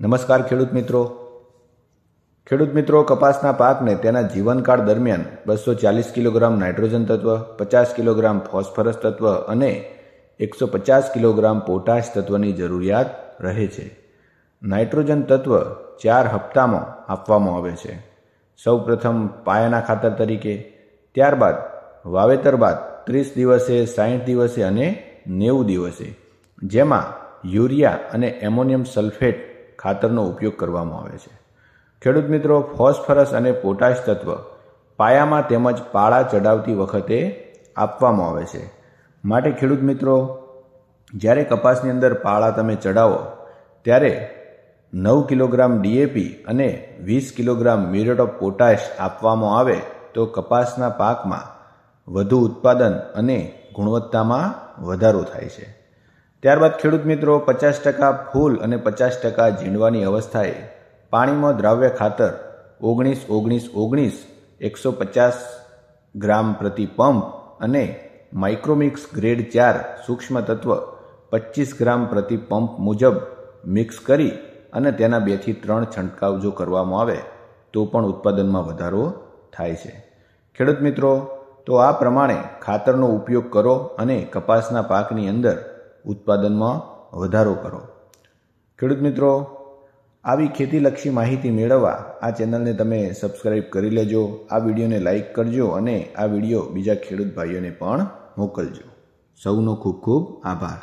નમસ્કાર ખેડૂત મિત્રો ખેડૂત મિત્રો કપાસના પાકને તેના જીવનકાળ દરમિયાન બસો ચાલીસ કિલોગ્રામ નાઇટ્રોજન તત્વ પચાસ કિલોગ્રામ ફોસ્ફરસ તત્વ અને એકસો પચાસ કિલોગ્રામ પોટાશ તત્વની જરૂરિયાત રહે છે નાઇટ્રોજન તત્વ ચાર હપ્તામાં આપવામાં આવે છે સૌપ્રથમ પાયાના ખાતર તરીકે ત્યારબાદ વાવેતર બાદ ત્રીસ દિવસે સાઠ દિવસે અને નેવું દિવસે જેમાં યુરિયા અને એમોનિયમ સલ્ફેટ ખાતરનો ઉપયોગ કરવામાં આવે છે ખેડૂત મિત્રો ફોસ્ફરસ અને પોટાશ તત્વ પાયામાં તેમજ પાળા ચડાવતી વખતે આપવામાં આવે છે માટે ખેડૂત મિત્રો જ્યારે કપાસની અંદર પાળા તમે ચડાવો ત્યારે નવ કિલોગ્રામ ડીએપી અને વીસ કિલોગ્રામ મ્યુરેટ ઓફ પોટાશ આપવામાં આવે તો કપાસના પાકમાં વધુ ઉત્પાદન અને ગુણવત્તામાં વધારો થાય છે ત્યારબાદ ખેડૂત મિત્રો પચાસ ટકા ફૂલ અને પચાસ ટકા ઝીંડવાની અવસ્થાએ પાણીમાં દ્રાવ્ય ખાતર ઓગણીસ ઓગણીસ ઓગણીસ એકસો પચાસ ગ્રામ પ્રતિ પંપ અને માઇક્રોમિક્સ ગ્રેડ ચાર સૂક્ષ્મ તત્વ પચીસ ગ્રામ પ્રતિ પંપ મુજબ મિક્સ કરી અને તેના બેથી ત્રણ છંટકાવ જો કરવામાં આવે તો પણ ઉત્પાદનમાં વધારો થાય છે ખેડૂત મિત્રો તો આ પ્રમાણે ખાતરનો ઉપયોગ કરો અને કપાસના પાકની અંદર ઉત્પાદનમાં વધારો કરો ખેડૂત મિત્રો આવી ખેતીલક્ષી માહિતી મેળવવા આ ચેનલને તમે સબસ્ક્રાઈબ કરી લેજો આ વિડીયોને લાઇક કરજો અને આ વિડીયો બીજા ખેડૂત ભાઈઓને પણ મોકલજો સૌનો ખૂબ ખૂબ આભાર